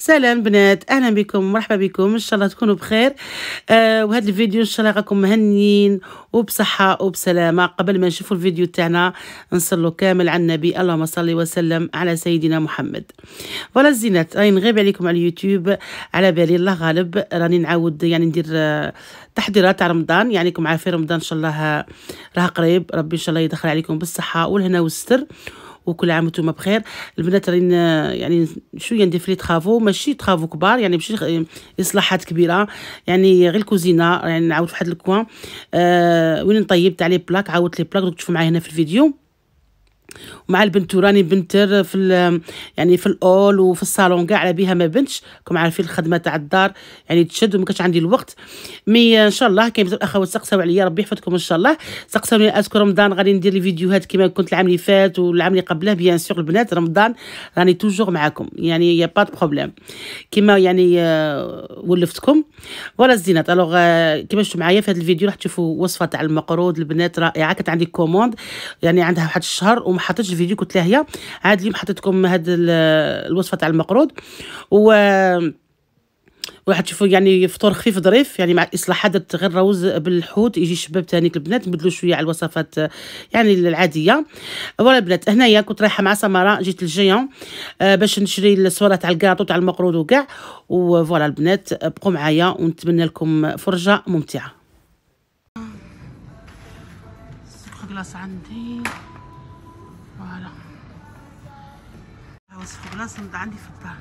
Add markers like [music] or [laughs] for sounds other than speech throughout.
سلام بنات اهلا بكم مرحبا بكم ان شاء الله تكونوا بخير آه وهذا الفيديو ان شاء الله راكم مهنيين وبصحه وبسلامه قبل ما نشوفوا الفيديو تاعنا نصلوا كامل على النبي اللهم صل وسلم على سيدنا محمد فوالا الزينات راني نغيب عليكم على اليوتيوب على بالي الله غالب راني نعاود يعني ندير آه، تحضيرات تاع رمضان يعني كم عارفين رمضان ان شاء الله آه، راه قريب ربي ان شاء الله يدخل عليكم بالصحه والهنا والستر وكل عام وانتم بخير البنات رين يعني شويه ندير في لي ماشي طرافو كبار يعني ماشي اصلاحات كبيره يعني غير الكوزينه يعني نعاود في واحد الكوان آه وين نطيب تاع لي بلاك عاودت لي بلاك دوك تشوفوا معايا هنا في الفيديو ومع البنت وراني بنتر في يعني في الاول وفي الصالون كاع على بيها ما بنتش راكم عارفين الخدمه تاع الدار يعني تشد وما كانش عندي الوقت مي ان شاء الله كاين بزاف اخوات سقساو عليا ربي يحفظكم ان شاء الله سقساوني اذكر رمضان غادي ندير لي فيديوهات كما كنت العام اللي فات والعام اللي قبله بيان سور البنات رمضان راني توجور معاكم يعني يا با دو بروبليم كما يعني آه، ولفتكم ولا الزينات الوغ آه، كما شفتوا معايا في هذا الفيديو راح تشوفوا وصفه تاع المقرود البنات رائعه كانت عندي كوموند يعني عندها واحد الشهر ما حطيتش الفيديو قلت لها هي عاد اليوم حطيت لكم هاد الوصفه تاع المقروض و واحد تشوفوا يعني فطور خفيف ظريف يعني مع الاصلاحات غير روز بالحوت يجي الشباب تانيك البنات نبدلوا شويه على الوصفات يعني العاديه ولا البنات هنايا كنت رايحه مع سماره جيت للجيون آه، باش نشري الصوره تاع الكاطو تاع المقروض وكاع وفوالا البنات بقوا معايا ونتمنى لكم فرجه ممتعه عندي فوالا ها هو في بلاصه نبدا عندي في الدار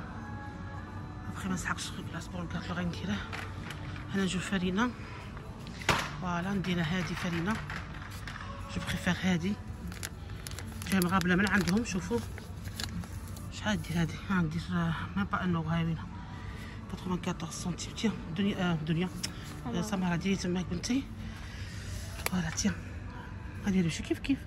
ابخي ما نسحقش غير بلاصه بون اللي غنديرها هنا نجيب فرينه فوالا نديرها هادي فرينه جو بريفير هادي جاي مغابله من عندهم شوفوا شحال دير هادي ها ندير آه، ما با انو هاي وين 94 سنتيم تيا دنيا آه، دنيا آه، سمره ديري تماك بنتي فوالا تيا غنديرو شي كيف كيف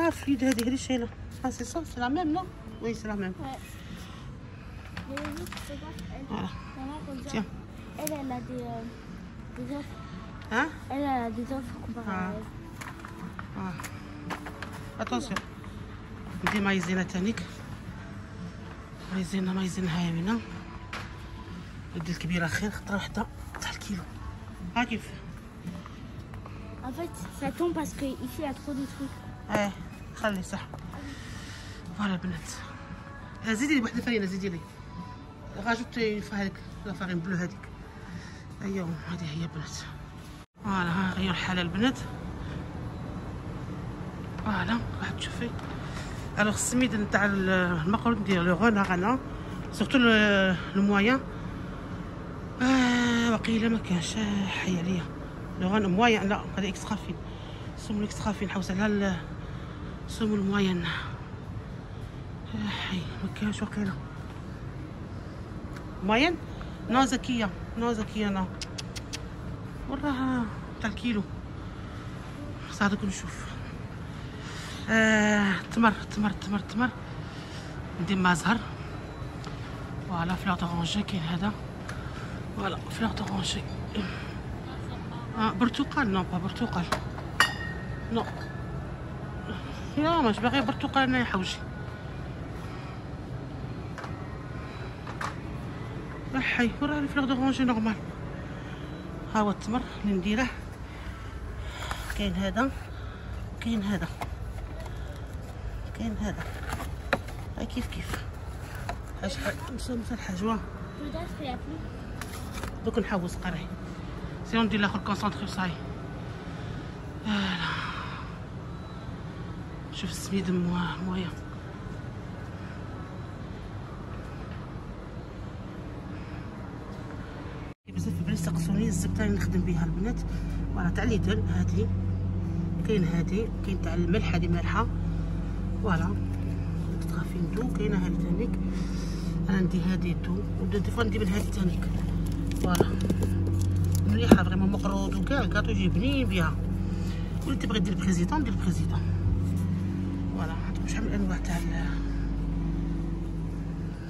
Ah, de Ah, c'est ça, c'est la même, non Oui, c'est la même. Ouais. Voilà. Tiens. Elle, elle a des, euh, hein? Elle, a des offres comparables. Ah. Attention. On a ah, En fait, ça tombe parce que il y a trop de trucs. خلي صح فوالا البنات زيدي لي بواحد فرينه زيدي لي غاجوتي في هذيك لا بلو هذيك ايوا هذه هي البنات فوالا ها هي الحاله البنات فوالا راح تشوفي الوغ السميد نتاع المقرود ندير لو غون غنى سورتو لو مويان آه، وقيله ما كانش حي عليا لو غون مويان لا هذا اكسترا فين سمو اكسترا فين حوس على صوب المعين هاي آه، كاينش وقيله معين نو زكيه نو زكيه نو وراها تاع الكيلو ساعدكم نشوف آه تمر تمر تمر تمر ندير مع زهر فوالا فلور دورونجي كاين هذا فوالا فلور دورونجي آه برتقال نو با برتقال نو لا مش باغي برتقال انا حوجي الحي وراه الفلوغ دوغونجي نورمال ها هو التمر اللي نديره كاين هذا كاين هذا كاين هذا ها كيف كيف ها شحال مسمسه الحجوه دوك نحوس قري سيرون ندير لاخر كونسونطري صاي فوالا آه، شوف السبيد مواه مويه بزاف البنات سقسوني الزبده اللي نخدم بها البنات وراه تاع ليدل هادي كاين هادي كاين تاع الملح هادي مالحه فوالا تخافين دو كاينه هادي تانيك انا ندي هادي دو ودي فوا ندي من هادي تانيك فوالا مليحه فريمون مقروض وكاع كاع يجي بنين بها ولي تبغي دير بريزيدون دير بريزيدون شحال من انواع تاع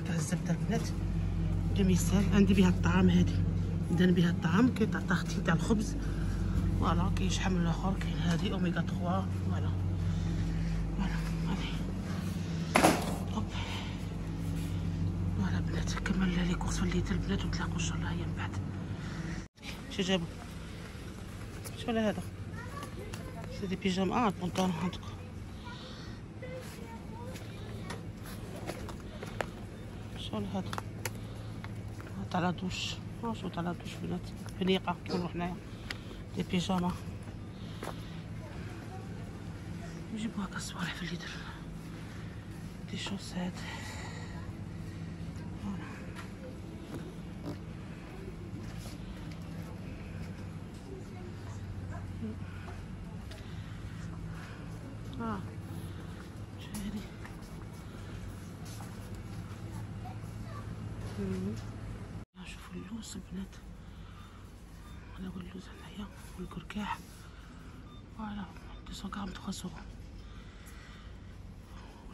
تاع الزبده البنات دميسال عندي بها الطعام هذه درنا بها الطعام كي تاع التخطيط تاع الخبز فوالا كاين شحال من الاخر كاين هذه اوميغا 3 فوالا فوالا هذه هوب فوالا بنات كملنا لي كورس في تاع البنات وتلاقوا ان شاء الله هي من بعد شو جابوا شو هذا سي دي بيجام اه بونطون هانتوكا شغل هذا تاع لا دوش راسو على لا دوش بنات بنيقه كيقولوا حنايا دي بيجاما نجيبو هكا الصوالح في الليدر دي شوسات Ah. Je fous le loose, c'est peut-être. On a le loose, on a le loose, on le loose. Voilà, 243 euros.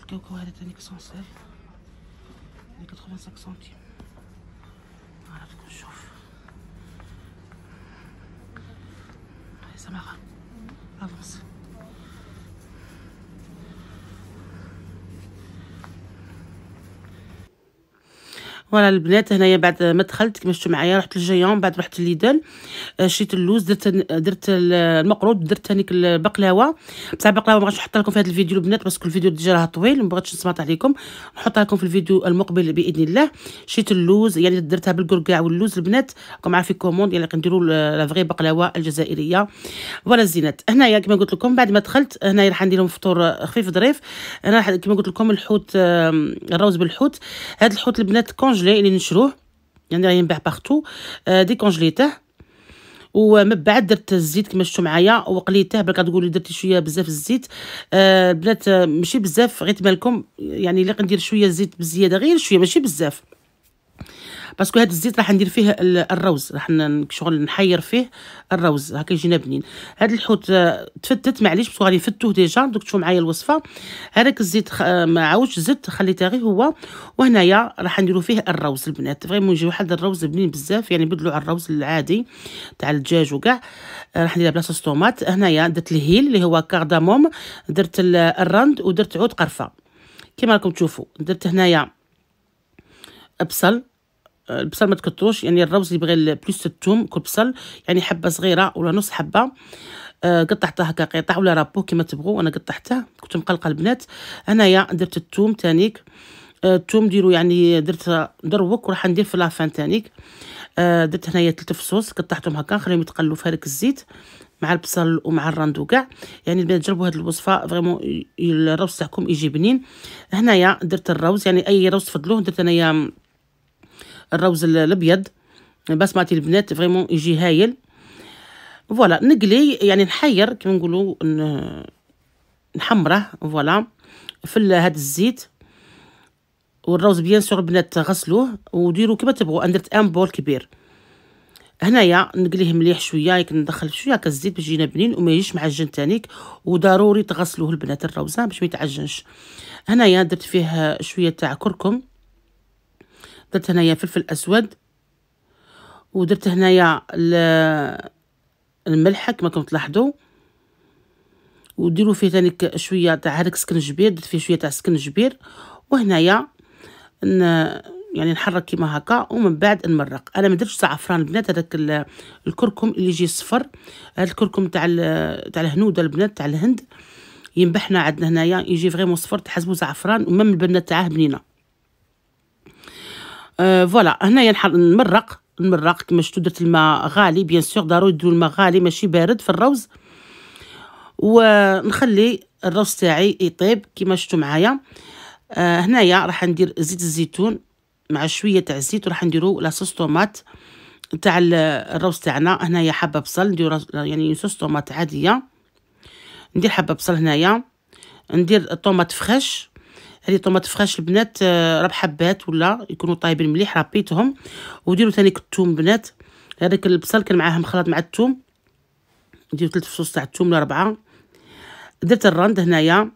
Le loose est un excellent. Il est 85 centimes. Voilà, tout le chauffe. فوالا البنات هنايا بعد ما دخلت كما شفتوا معايا رحت للجيون بعد رحت لليدل آه، شريت اللوز درت درت المقروض درت هنيك البقلاوه بصح البقلاوه ما غاديش نحطها لكم في هذا الفيديو البنات باسكو الفيديو ديجا راه طويل ما بغيتش نسمط عليكم نحطها لكم في الفيديو المقبل باذن الله شريت اللوز يعني درتها بالكركاع واللوز البنات راكم عارفين كوموند يعني كنديروا لا فغي بقلاوه الجزائريه فوالا الزينات هنايا كما قلت لكم بعد ما دخلت هنايا راح ندير لهم فطور خفيف ظريف انا كما قلت لكم الحوت الروز بالحوت هذا الحوت البنات كونج كونجلي اللي نشروه يعني راه ينباع باغتو آه، دي كونجليته ومن آه، بعد درت الزيت كما شفتوا معايا وقليته بالك تقولي درتي شويه بزاف الزيت آه البنات آه، ماشي بزاف غير تبان لكم يعني الا كندير شويه الزيت بزياده غير شويه ماشي بزاف باسكو هاد الزيت راح ندير فيه الروز راح شغل نحير فيه الروز هكا يجينا بنين هاد الحوت آه، تفتت معليش باسكو غادي نفتوه ديجا دوك تشوفوا معايا الوصفه هذاك الزيت خ... آه، ما عاودش زدت خليته غير هو وهنايا راح نديرو فيه الروز البنات فريمون يجي واحد الروز بنين بزاف يعني بدلوا على الروز العادي تاع الدجاج وكاع آه، راح ندير بلاصه طوماط هنايا درت الهيل اللي هو كارداموم درت الرند ودرت عود قرفه كما راكم تشوفوا درت هنايا بصل البصل ما تكثروش يعني الروز اللي يبغي بلوس الثوم كل بصل يعني حبه صغيره ولا نص حبه آه، قطعتها قطعته هكا قطع ولا رابو كما تبغوا انا قطعته كنت مقلقه البنات هنايا درت الثوم تانيك آه، الثوم ديرو يعني درت دروك وراح ندير في لافان تانيك آه، درت هنايا ثلاث فصوص قطعتهم هكا خليهم يتقلوا في هذاك الزيت مع البصل ومع الراندو كاع يعني البنات جربوا هذه الوصفه فريمون الروز تاعكم يجي بنين هنايا درت الروز يعني اي روز تفضلوه درت انايا الروز الابيض بسمتي البنات فريمون يجي هايل فوالا نقلي يعني نحير كيما نقولوا نحمره فوالا في هذا الزيت والروز بيان سور البنات غسلوه وديروا كما تبغوا درت ان بول كبير هنايا نقليه مليح شويه يك ندخل شويه هكا الزيت باش يجينا بنين وما يجيش معجن تانيك وضروري تغسلوه البنات الروزه باش ما يتعجنش هنايا درت فيه شويه تاع كركم درت هنايا فلفل اسود ودرت هنايا الملح كما كنتم تلاحظوا وديروا فيه ثاني شويه تاع هذاك السكنجبير درت فيه شويه تاع السكنجبير وهنايا يعني نحرك كيما هكا ومن بعد نمرق انا ما درتش زعفران البنات هذاك الكركم اللي يجي صفر هذا الكركم تاع تاع الهنود البنات تاع الهند ينبحنا عندنا هنايا يجي فريمون صفر تحسبوا زعفران ومام البنات تاعه بنينه آه euh, فوالا هنايا نمرق نمرق كما شتو درت الماء غالي بيان سور ضروري يدو الماء غالي ماشي بارد في الروز ونخلي الروز تاعي يطيب كما شتو معايا آه، هنايا راح ندير زيت الزيتون مع شويه تاع الزيت وراح نديرو لاصوص طوماط تاع الروز تاعنا هنايا حبه بصل ندير يعني صوص طوماط عاديه ندير حبه بصل هنايا ندير طوماط فريش هذه طوماط فخاش البنات آه، راه بحبات ولا يكونوا طايبين مليح ربيتهم وديروا ثاني الثوم بنات هذاك البصل كان معاه مخلط مع الثوم ديروا ثلاث فصوص تاع الثوم ولا اربعه درت الرند هنايا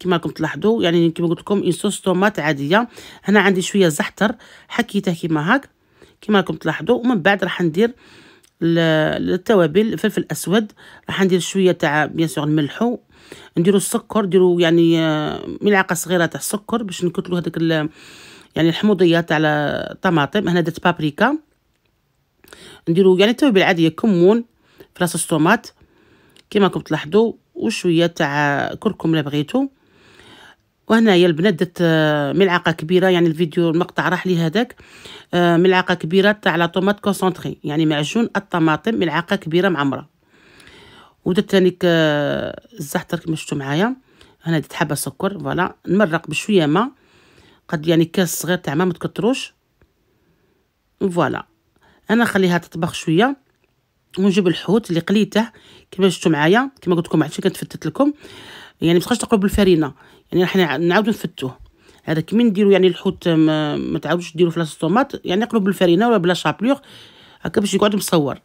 كما راكم تلاحظوا يعني كما قلت لكم اون صوص طوماط عاديه هنا عندي شويه زحتر حكيته كما هاك كما راكم تلاحظوا ومن بعد راح ندير التوابل الفلفل الاسود راح ندير شويه تاع بيان سور نملحو نديروا السكر ديروا يعني آه، ملعقه صغيره تاع السكر باش نكتلوا هذاك يعني الحموضيه تاع الطماطم هنا درت بابريكا نديروا يعني التوابل العاديه كمون في راس الطوماط كما راكم تلاحظوا وشويه تاع كركم لبغيتو بغيتو وهنايا البنات درت آه، ملعقه كبيره يعني الفيديو المقطع راح لي هذاك آه، ملعقه كبيره تاع لا طوماط كونسونطري يعني معجون الطماطم ملعقه كبيره معمره ودرت ثاني الزعتر كما شفتوا معايا هنا درت حبه سكر فوالا نمرق بشويه ما قد يعني كاس صغير تاع ما متكتروش فوالا انا نخليها تطبخ شويه ونجيب الحوت اللي قليته كما شفتوا معايا كما قلت لكم علاش كنتفتت لكم يعني ما تبقاش تقلب بالفرينه يعني راح نعاودو نفتوه هذا كي نديرو يعني الحوت ما, ما تعاودوش ديرو في لاصوص طوماط يعني قلب بالفرينه ولا بلا شابلور هكا باش يقعد مصور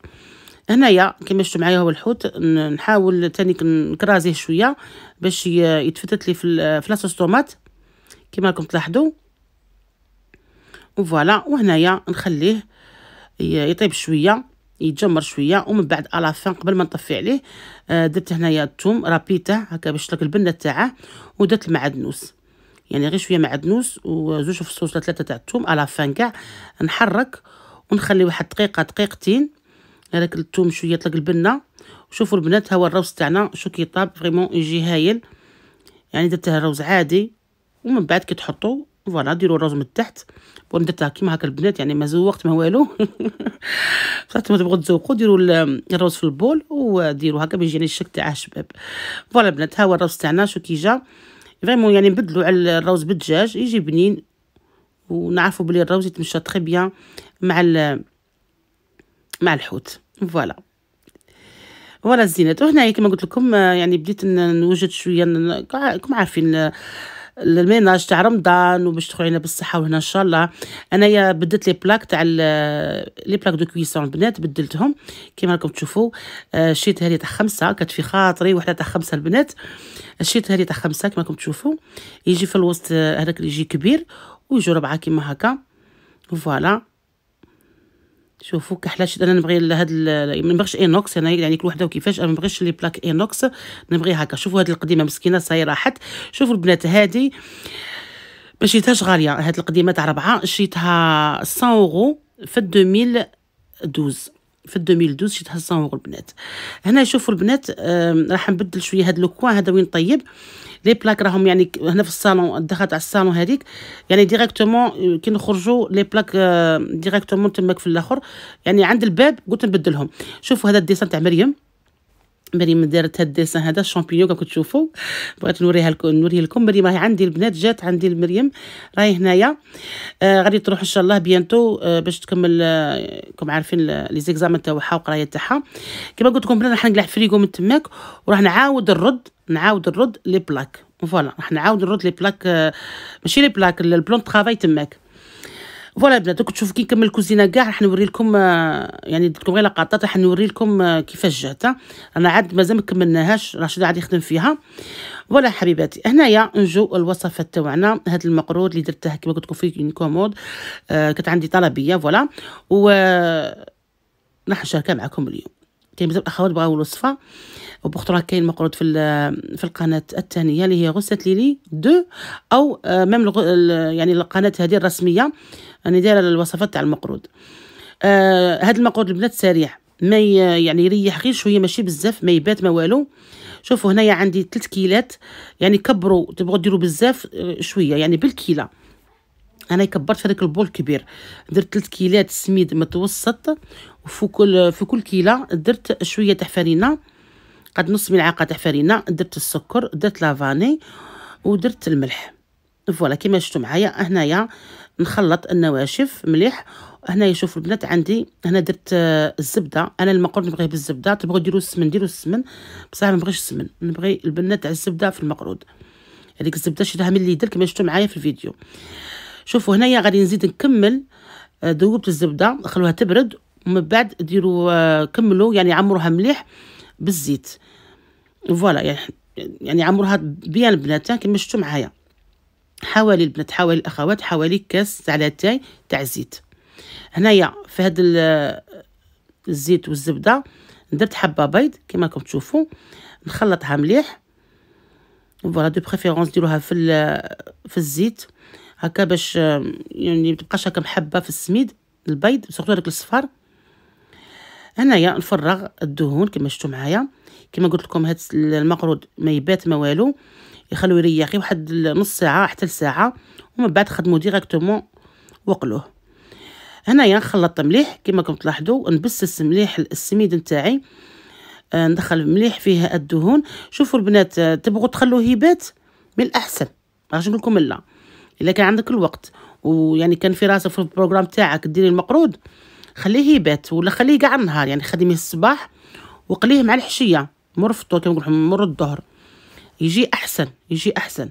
هنايا كيما شفتوا معايا هو الحوت نحاول تاني نكرازيه شويه باش يتفتت لي في في لاصوص طوماط كيما راكم تلاحظوا وفوالا وهنايا نخليه يطيب شويه يتجمر شويه ومن بعد الافان قبل ما نطفي عليه آه، درت هنايا الثوم رابيته هكا باش ترك البنه تاعه ودرت المعدنوس يعني غير شويه معدنوس وزوج فصوص ثلاثه تاع الثوم الافان كاع نحرك ونخلي واحد دقيقه دقيقتين هذاك الثوم شويه طلق البنه شوفوا البنات ها هو الروز تاعنا شو كيطاب فريمون يجي هايل يعني درتها الروز عادي ومن بعد كي تحطوا فوالا ديروا الروز من تحت بون درتها كيما هكا البنات يعني ما زوقت ما والو [laughs] بصح ما تبغوا تزوقوا ديروا الروز في البول وديروا هكا يجيني الشك تاعه شباب فوالا البنات ها هو الروز تاعنا شو كي جا فريمون يعني نبدلوا على الروز بالدجاج يجي بنين ونعرفوا بلي الروز يتمشى تري بيان مع مع الحوت فوالا فوالا الزينات وهنا يعني كما قلت لكم آه، يعني بديت نوجد شويه راكم عارفين آه، الميناج تاع رمضان وباش تدخل علينا بالصحه وهنا ان شاء الله انايا بدلت لي بلاك تاع آه، لي بلاك دو كويسون البنات بدلتهم كيما راكم تشوفوا شيت هذه تاع خمسه كانت في خاطري وحده تاع خمسه البنات شيت هذه تاع خمسه كيما راكم تشوفوا يجي في الوسط هذاك اللي يجي كبير ويجي ربعه كيما هكا فوالا شوفوا كحلاش انا نبغي هاد ما نبغيش اينوكس انا يعني كل وحده وكيفاش انا ما نبغيش لي بلاك اينوكس نبغي هكا شوفوا هاد القديمه مسكينه صاي راحت شوفوا البنات هادي ما غاليه يعني. هاد القديمه تاع ربعه شريتها 100 اورو في 2012 في 2012 جيت هزنوغ البنات هنا شوفوا البنات راح نبدل شويه هاد لوكوان هذا وين طيب لي بلاك راهم يعني هنا في الصالون دخلت تاع الصالون هذيك يعني ديريكتومون كي نخرجوا لي بلاك ديريكتومون آه، تماك في الاخر يعني عند الباب قلت نبدلهم شوفوا هذا الديسان تاع مريم مريم دارت هاد الديسان هذا الشامبيون كما كتشوفوا بغيت نوريها لكم نوري لكم مريم راهي عندي البنات جات عندي المريم راهي هنايا آه غادي تروح ان شاء الله بيانتو آه باش تكمل آه كما عارفين لي زيكزامان تاعها وقرايه تاعها كما قلت لكم بنات راح نقلع فريغو من تماك وراح نعاود نرد نعاود نرد لي بلاك فوالا راح نعاود نرد لي بلاك آه ماشي لي بلاك البلون طرافاي تماك فوالا البنات دوك تشوفوا كي نكمل الكوزينه كاع راح نوري لكم آه، يعني درت لكم غير لقطات راح نوري لكم آه، كيفاش جات آه. انا عاد مازال ما كملناهاش رشيد عاد يخدم فيها فوالا حبيباتي هنايا نجو الوصفه تاعنا هذا المقرود اللي درته كما قلت لكم في كومود كانت عندي طلبيه فوالا و راح نشاركها معكم اليوم كاين بزاف الاخوات بغاو الوصفه وبخطره كاين مقروض في في القناه الثانيه اللي هي غسه ليلي دو او ميم يعني القناه هذه الرسميه انا دايره الوصفات تاع المقرود آه هاد المقرود البنات سريع ما يعني يريح غير شويه ماشي بزاف ما يبات ما والو شوفوا هنايا عندي 3 كيلات يعني كبروا تبغوا ديروا بزاف آه، شويه يعني بالكيله انا كبرت في هذاك البول كبير درت 3 كيلات سميد متوسط وفي كل في كل كيله درت شويه تاع فرينه قد نص ملعقه تاع فرينه درت السكر درت لافاني ودرت الملح فوالا كيما شفتوا معايا هنايا نخلط النواشف مليح هنايا يشوف البنات عندي هنا درت آه، الزبده انا المقرون نبغيه بالزبده تبغوا ديروا السمن ديروا السمن بصح ما نبغيش السمن نبغي البنات على الزبده في المقرود هذيك الزبده شريتها من ليدر كما شفتوا معايا في الفيديو شوفوا هنايا غادي نزيد نكمل ذوبت آه، الزبده خلوها تبرد ومن بعد ديروا آه، كملوا يعني عمروها مليح بالزيت فوالا يعني يعني عمروها بيان البنات كما شفتوا معايا حوالي البنات حوالي الاخوات حوالي كاس تاع لاتاي تاع الزيت هنايا في هذا الزيت والزبده درت حبه بيض كما راكم تشوفوا نخلطها مليح فوالا دو بريفيرونس ديروها في في الزيت هكا باش يعني متبقاش هكا محبه في السميد البيض سورتو هذاك الصفار هنايا نفرغ الدهون كما شفتوا معايا كما قلت لكم هذا المقرود ما يبات ما والو يخلوه يريح غير واحد نص ساعه حتى لساعه ومن بعد خدمو ديريكتومون وقلوه هنايا نخلط مليح كما راكم تلاحظوا نبسس مليح السميد نتاعي آه، ندخل مليح فيه الدهون شوفوا البنات آه، تبغوا تخلوه يبات من الاحسن راح نقول لكم لا الا كان عندك الوقت ويعني كان في راسك في البروغرام تاعك ديري المقرود خليه يبات ولا خليه كاع النهار يعني خدميه الصباح وقليه مع الحشيه مر في الطور كما مر الظهر يجي احسن يجي احسن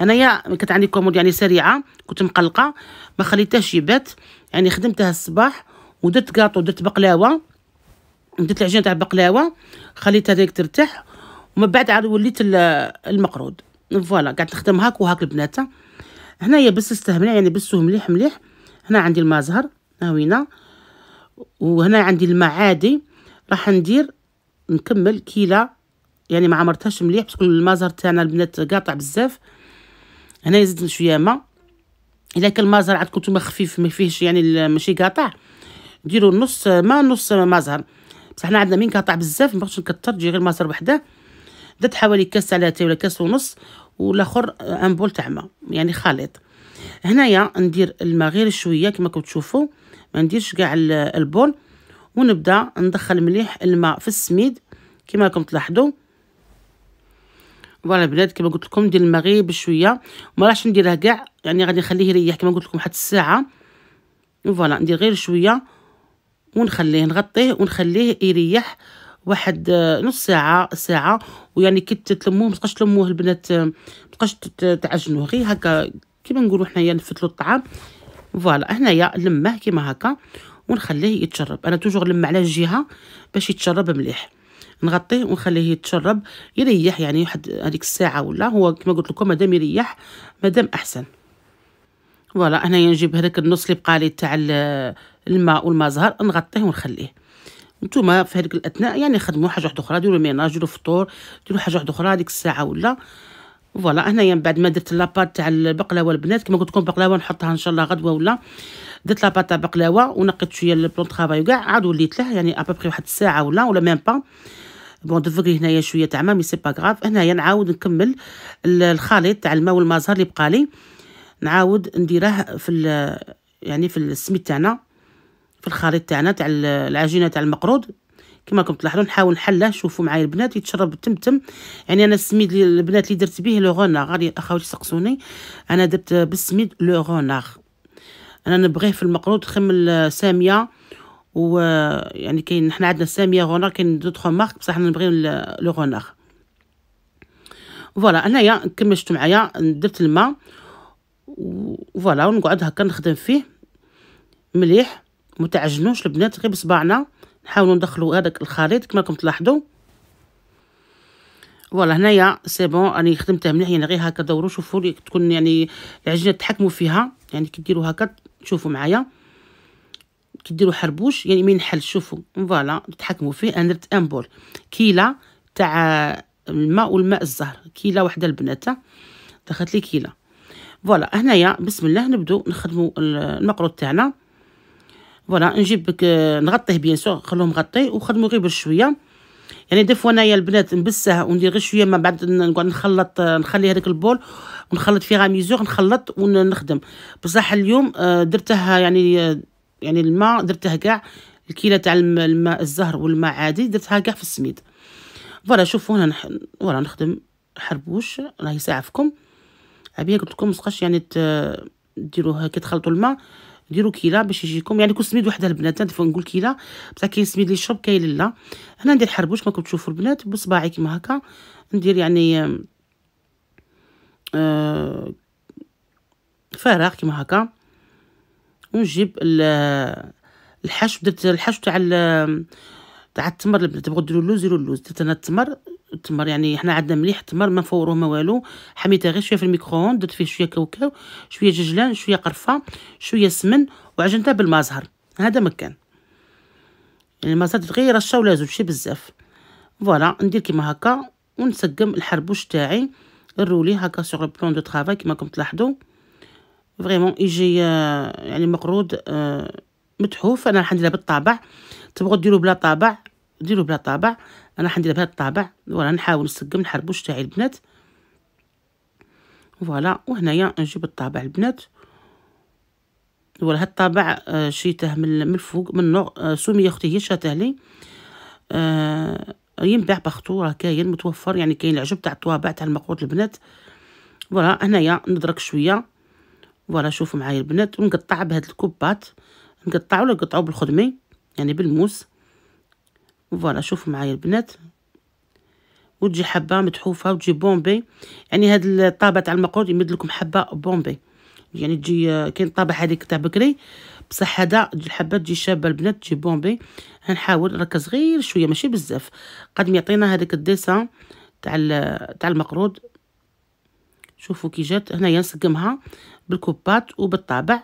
انايا كانت عندي كومود يعني سريعه كنت مقلقه ما خليتهاش يبات يعني خدمتها الصباح ودرت كاطو درت بقلاوه درت العجينه تاع البقلاوه خليتها ديك ترتاح ومن بعد عاد وليت المقرود فوالا قعدت نخدم هاك وهاك البنات هنايا بس استهمنا يعني بسوه مليح مليح هنا عندي المازهر هاوينا وهنا عندي المعادي راح ندير نكمل كيله يعني ما عمرتهاش مليح باسكو المازر تاعنا البنات قاطع بزاف هنايا زدت شويه ما الا كان المازر عندكم نتوما خفيف ما فيهش يعني ماشي قاطع ديروا نص ما نص مازر بصح حنا عندنا مين قاطع بزاف ما بغيتش نكثر تجي غير مازر وحده درت حوالي كاس على تاي ولا كاس ونص والاخر بول آه، تاع ما يعني خليط هنايا ندير الماء غير شويه كما راكم تشوفوا ما نديرش كاع البول ونبدا ندخل مليح الماء في السميد كما راكم تلاحظوا فوالا البنات كما قلت لكم ندير الماغي بشويه وما راحش نديرها كاع يعني غادي نخليه يريح كما قلت لكم واحد الساعه فوالا ندير غير شويه ونخليه نغطيه ونخليه يريح واحد آه، نص ساعه ساعه ويعني كي تلموه ما تبقاش تلموه البنات آه، ما تبقاش تعجنوه غير هكا كما نقولوا حنايا نفتلو الطعام فوالا هنايا لمه كيما هكا ونخليه يتشرب انا توجور لم على الجهه باش يتشرب مليح نغطيه ونخليه يتشرب يريح يعني واحد هذيك الساعه ولا هو كما قلت لكم مادام يريح مادام احسن فوالا هنايا نجيب هذاك النص اللي بقى لي تاع الماء والماء زهر نغطيه ونخليه نتوما في هذيك الاثناء يعني خدموا حاجه واحده اخرى ديروا ميناج ديروا فطور ديروا حاجه واحده اخرى هذيك الساعه ولا فوالا هنايا من بعد ما درت لاباط تاع البقلاوه البنات كما قلت لكم بقلاوه نحطها ان شاء الله غدوه ولا درت لاباط تاع بقلاوه ونقيت شويه البلون طرافاي وكاع عاد وليت له يعني ابوبخي واحد الساعه ولا ولا ميم با بون تفكري هنايا شويه تاع ما سي با كغاف هنايا نعاود نكمل الخليط تاع الماء والمازهر اللي بقالي نعاود نديره في يعني في السميد تاعنا في الخليط تاعنا تاع العجينه تاع المقروض كما راكم تلاحظوا نحاول نحله شوفوا معايا البنات يتشرب تمتم يعني انا السميد لي البنات اللي درت به لو غوناغ اخواتي سقسوني انا درت بالسميد لو غونار انا نبغيه في المقروض خمل ساميه ويعني كاين حنا عندنا الساميه غونار كاين دوطخ مارك بصح حنا نبغيو لو غونار فوالا انايا كملت معايا درت الماء فوالا ونقعد هكا نخدم فيه مليح متعجنوش البنات غير بصبعنا نحاولوا ندخلوا هذاك الخليط كما راكم تلاحظوا فوالا هنايا سي بون راني خدمتها مليح يعني غير هكا دوروا شوفوا تكون يعني العجينه تحكموا فيها يعني كي ديروا هكا شوفوا معايا كديروا حربوش يعني ما ينحل شوفوا فوالا تحكموا فيه انا درت ان بول كيله تاع الماء والماء الزهر كيله وحده البنات دخلت لي كيله فوالا هنايا بسم الله نبدو نخدموا المقروط تاعنا فوالا نجيب بك نغطيه بيان سور خلوه مغطي وخدموا غير بشويه يعني دفوا انايا البنات نبسها وندير غير شويه ما بعد نقعد نخلط نخلي هذاك البول ونخلط فيه غاميزور نخلط ونخدم بصح اليوم آه، درتها يعني آه، يعني الماء درتها كاع الكيله تاع الماء الزهر والماء عادي درتها كاع في السميد فوالا شوفوا هنا نح... ورا نخدم حربوش راهي ساعه فيكم عبيه قلت لكم مسقاش يعني ت... ديروها كي تخلطوا الماء ديروا كيله باش يجيكم يعني كل سميد وحده البنات انا نقول كيله بصح كاين سميد اللي يشرب كاين لا هنا ندير حربوش كما تشوفوا البنات بصباعي كيما هكا ندير يعني آه فراغ كيما هكا ونجيب الحشو درت الحشو تاع تاع التمر اللي تبغوا ديروا اللوز ديروا اللوز درت انا التمر التمر يعني حنا عندنا مليح التمر ما نفوروه ما والو حميته غير شويه في الميكروون درت فيه شويه كاوكاو شويه ججلان شويه قرفه شويه سمن وعجنته بالمازهر هذا مكان يعني المزهر درت غير رشه ولا زوج شي بزاف فوالا ندير كيما هكا ونسقم الحربوش تاعي نروليه هكا سوغ بلون دو طرافاي كيما راكم تلاحظوا فريمون يجي euh, يعني مقروض euh, متحوف انا راح نديرها بالطابع تبغوا ديروا بلا طابع ديروا بلا طابع انا راح نديرها بهذا الطابع ولا نحاول نسقم نحربوش تاعي البنات فوالا وهنايا نجيب الطابع البنات ولا هاد الطابع آه، شريته من من الفوق من نوع آه، سميه اختي هي شاته لي آه ينباع بخطو راه كاين متوفر يعني كاين العجب تاع الطوابع تاع المقود البنات فوالا هنايا ندرك شويه فوالا شوفوا معايا البنات ونقطع بهاد الكوبات نقطعو ولا نقطعو بالخدمي يعني بالموس فوالا شوفوا معايا البنات وتجي حبه متحوفه وتجي بومبي يعني هاد الطابه تاع المقود يمد لكم حبه بومبي يعني تجي كاين طابه هذيك تاع بكري بصح هذا تجي الحبه تجي شابه البنات تجي بومبي هنحاول نركز غير شويه ماشي بزاف قد يعطينا هذاك الديسان تاع تاع المقرود شوفوا كي جات هنايا نسقمها بالكوبات وبالطابع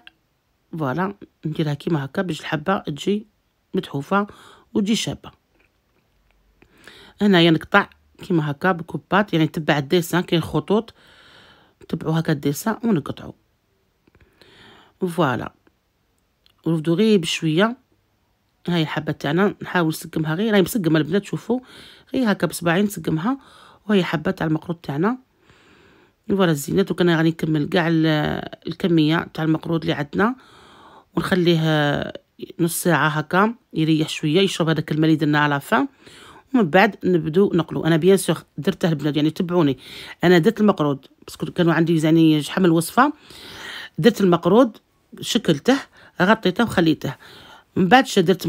فوالا نديرها كيما هكا باش الحبه تجي متحوفه وتجي شابه هنايا يعني نقطع كيما هكا بالكوبات يعني نتبع الديسان كاين خطوط نتبعو هكا الديسان ونقطعو فوالا ونبدو غير بشويه هاي الحبه تاعنا نحاول نسقمها غير راهي مسقمه البنات شوفوا غير هكا بصباعي نسقمها وهي حبه تاع المقروط تاعنا ورا الزينات وكان غادي نكمل كاع الكميه تاع المقروض اللي عندنا ونخليه نص ساعه هكا يريح شويه يشرب هذاك الماء اللي درنا على فان ومن بعد نبدو نقلو انا بيان سور درته البنات يعني تبعوني انا درت المقروض باسكو كانوا عندي يعني شحال من وصفه درت المقروض شكلته غطيته وخليته من بعد درت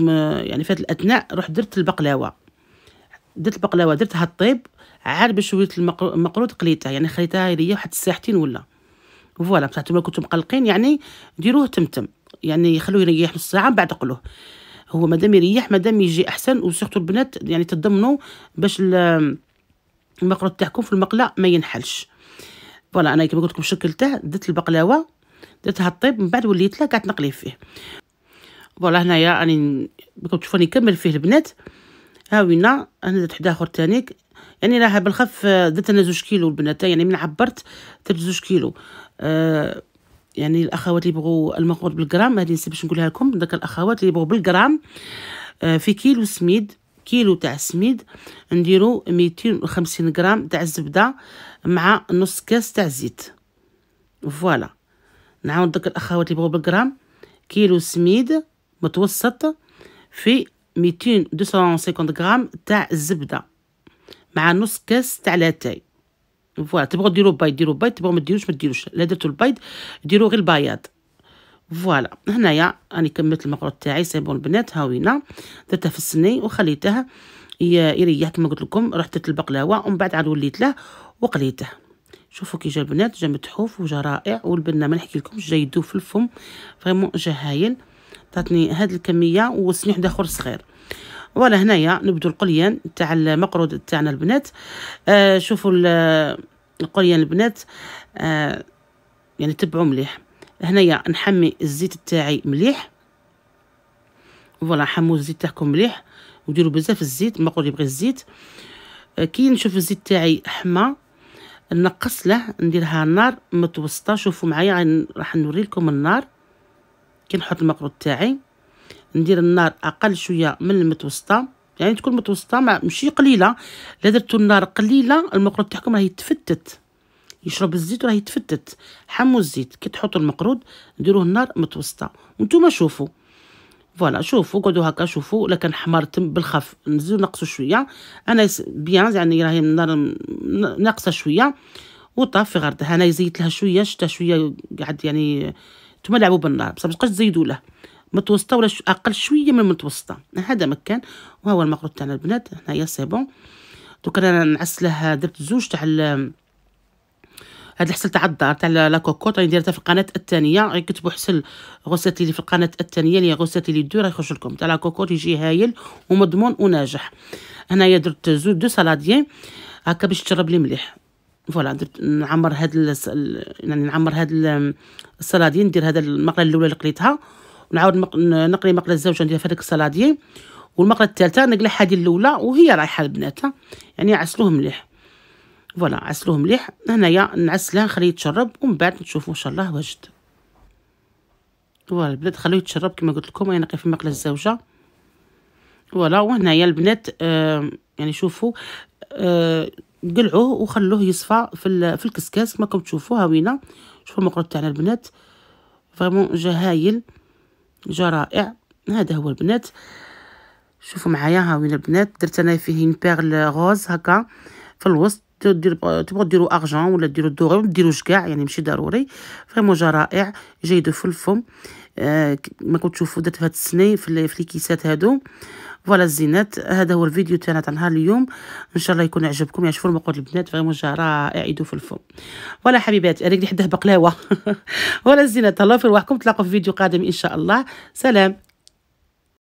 يعني في هذه الاثناء رحت درت البقلاوه درت البقلاوه درتها الطيب عاد بشويه المقروط قليتها يعني خليتها ليا واحد الساعتين ولا فوالا بصح نتوما كنتو مقلقين يعني ديروه تمتم يعني خلوه يريح نص ساعه من بعد قلوه هو مادام يريح مادام يجي احسن وسيرتو البنات يعني تضمنوا باش المقروط تاعكم في المقله ما ينحلش فوالا انا كما قلت لكم شكلته درت البقلاوه درتها الطيب من بعد وليت لها قعدت نقلي فيه فوالا هنايا راني يعني كنت تشوفوني نكمل فيه البنات هاوينا انا درت حدا اخر تانيك يعني راها بالخف آه، درت انا زوج كيلو البنات يعني من عبرت درت زوج كيلو آه يعني الاخوات اللي يبغوا المقور بالجرام هذه نسيت باش نقولها لكم داك الاخوات اللي يبغوا بالجرام آه في كيلو سميد كيلو تاع السميد نديرو ميتين وخمسين غرام تاع الزبده مع نص كاس تاع الزيت فوالا نعاود داك الاخوات اللي بغاو بالجرام كيلو سميد متوسط في ميتين دوسون غرام تاع الزبده مع نص كاس تاع لاتاي فوالا تبغو ديرو بيض ديرو بيض تبغو مديروش مديروش لا درتو البيض ديرو غير البياض فوالا هنايا راني كملت المقروط تاعي سي بون البنات هاوينا درتها في السني وخليته يريح كما قلت لكم رحت درت البقلاوه ومن بعد عاد وليت له وقليته شوفوا كي جا البنات جا متحوف وجا رائع والبنه ما نحكي لكمش جا يدوب في الفم فريمون جا هايل عطاتني هاد الكميه وسن واحد اخر صغير ولا هنايا نبدو القليان تاع المقرود تاعنا البنات آه شوفوا القليان البنات آه يعني تبعوا مليح هنايا نحمي الزيت تاعي مليح فوالا حمو الزيت تاعكم مليح وديروا بزاف الزيت المقرود يبغي الزيت آه كي نشوف الزيت تاعي حما نقص له نديرها النار متوسطه شوفوا معايا راح نوري لكم النار كي نحط المقروض تاعي ندير النار اقل شويه من المتوسطه يعني تكون متوسطه ما ماشي قليله لا درتو النار قليله المقروط تاعكم راه يتفتت يشرب الزيت وراه يتفتت حموا الزيت كي تحطوا المقروط ديروه النار متوسطه وانتم شوفوا فوالا شوفوا قعدوا هكا شوفوا الا كان حمار تم بالخف نزيدو نقصوا شويه انا بيان يعني راهي النار ناقصه شويه وطافي غردها انا زيت لها شويه شتا شويه قعد يعني ثم لعبوا بالنار بصح ما تبقاش تزيدوا له متوسطه ولا اقل شويه من المتوسطه هذا مكان وها هو المقروض تاعنا البنات هنايا سي بون دوك انا نعسله درت زوج تاع هاد الحسل تاع الدار تاع لا كوكوط راني دايرتها في القناه الثانيه كتبوا حسل غوسات لي في القناه الثانيه اللي غوسات لي دو راه يخرج لكم تاع لا يجي هايل ومضمون وناجح هنايا درت زوج دو سالاديين هكا باش تشرب لي مليح فوالا نعمر هاد الس... يعني نعمر هاد السلادي ندير هاد المقله الاولى اللي قليتها ونعاود مق... نقلي مقله الزوجه نديرها في هذاك السلادي والمقله الثالثه نقلي هذه الاولى وهي رايحه البنات يعني عسلوه مليح فوالا عسلوه مليح هنايا نعسلها نخليه يتشرب ومن بعد نشوفو ان شاء الله واجد فوالا البنات خلوه يتشرب كما قلت لكم انا نقي في المقله الزوجه فوالا وهنايا البنات يعني آه يعني شوفوا آه قلعوه وخلوه يصفى في, في الكسكاس كما راكم تشوفوا هاوينا شوفوا المقرط تاعنا البنات فريمون جا هايل جا رائع هذا هو البنات شوفوا معايا هاوينا البنات درت انا فيه بيرل غوز هكا في الوسط دير تبغوا ديروا ارجون ولا ديروا الدوغي ولا ديروا شكاع يعني ماشي ضروري فريمون جا رائع جاي يدفو الفم آه ما كنت تشوفوا درت هاد السني في, في الكيسات هادو فوالا الزينات هذا هو الفيديو تاعنا تاع نهار اليوم ان شاء الله يكون عجبكم يعجبوا المقود البنات فريمون جا رائع يدوف الفم فوالا حبيبات انا اللي حداه بقلاوه [laughs] فوالا الزينات تهلاو في رواحكم تلاقوا في فيديو قادم ان شاء الله سلام